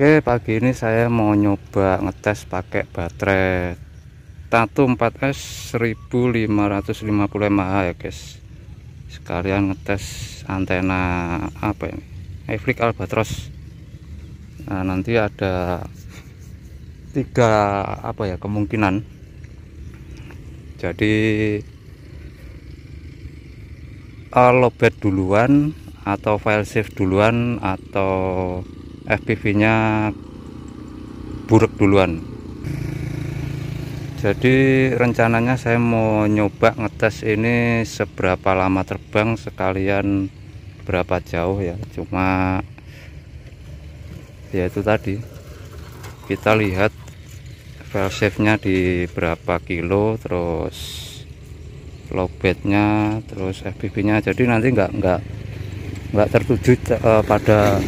Oke pagi ini saya mau nyoba ngetes pakai baterai Tatu 4S 1550 mAh ya guys sekalian ngetes antena apa ini ya, Eflik Albatros nah nanti ada tiga apa ya kemungkinan jadi uh, lobet duluan atau file save duluan atau FPV-nya buruk duluan jadi rencananya saya mau nyoba ngetes ini seberapa lama terbang sekalian berapa jauh ya cuma ya itu tadi kita lihat failsafe nya di berapa kilo terus bed-nya, terus FPV nya jadi nanti nggak nggak nggak tertuju uh, pada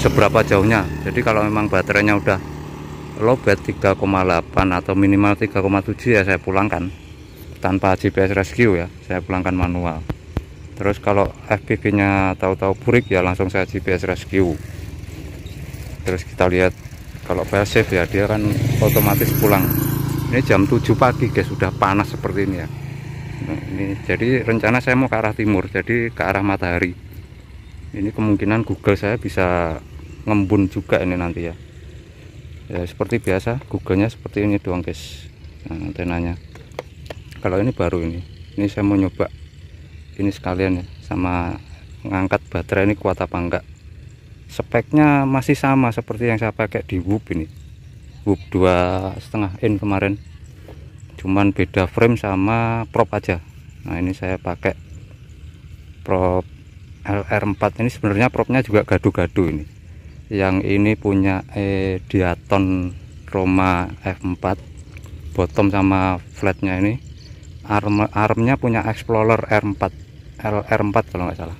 seberapa jauhnya jadi kalau memang baterainya udah lowbat 3,8 atau minimal 3,7 ya saya pulangkan tanpa GPS rescue ya saya pulangkan manual terus kalau FPV nya tahu-tahu burik ya langsung saya GPS rescue terus kita lihat kalau failsafe ya dia kan otomatis pulang ini jam 7 pagi guys sudah panas seperti ini ya nah, ini jadi rencana saya mau ke arah timur jadi ke arah matahari ini kemungkinan Google saya bisa ngembun juga ini nanti ya ya seperti biasa Googlenya seperti ini doang guys nah, antenanya kalau ini baru ini ini saya mau nyoba ini sekalian ya sama ngangkat baterai ini kuat apa enggak speknya masih sama seperti yang saya pakai di Whoop ini Whoop dua setengah in kemarin cuman beda frame sama prop aja nah ini saya pakai prop LR4 ini sebenarnya propnya juga gadu-gadu ini yang ini punya eh, diaton Roma F4 bottom sama flatnya ini arm armnya punya Explorer R4 LR4 kalau nggak salah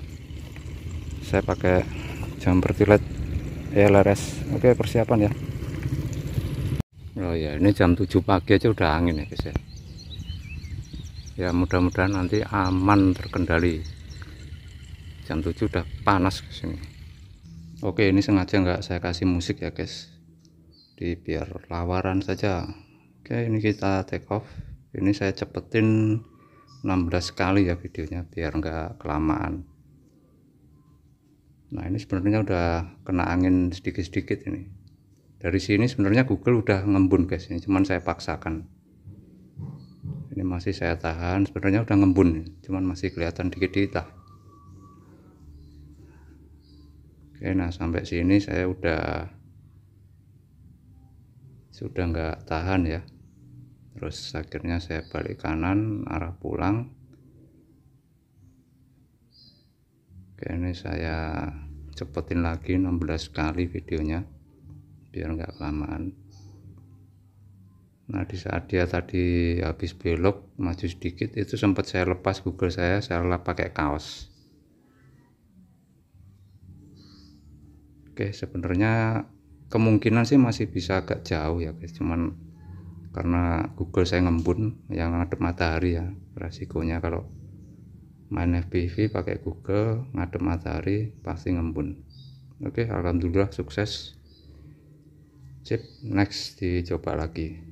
saya pakai jam bertilet LRS oke persiapan ya Oh ya ini jam 7 pagi aja udah angin ya guys ya, ya mudah-mudahan nanti aman terkendali jam 7 udah panas sini. oke ini sengaja nggak saya kasih musik ya guys di biar lawaran saja oke ini kita take off ini saya cepetin 16 kali ya videonya biar nggak kelamaan nah ini sebenarnya udah kena angin sedikit-sedikit ini dari sini sebenarnya Google udah ngembun guys ini cuman saya paksakan ini masih saya tahan sebenarnya udah ngembun cuman masih kelihatan dikit-dikit oke nah sampai sini saya udah sudah nggak tahan ya terus akhirnya saya balik kanan arah pulang oke ini saya cepetin lagi 16 kali videonya biar nggak kelamaan nah di saat dia tadi habis belok maju sedikit itu sempat saya lepas Google saya saya pakai kaos Oke, sebenarnya kemungkinan sih masih bisa agak jauh ya guys, cuman karena Google saya ngembun yang ngadep matahari ya resikonya kalau main FPV pakai Google ngadep matahari pasti ngembun oke alhamdulillah sukses sip next dicoba lagi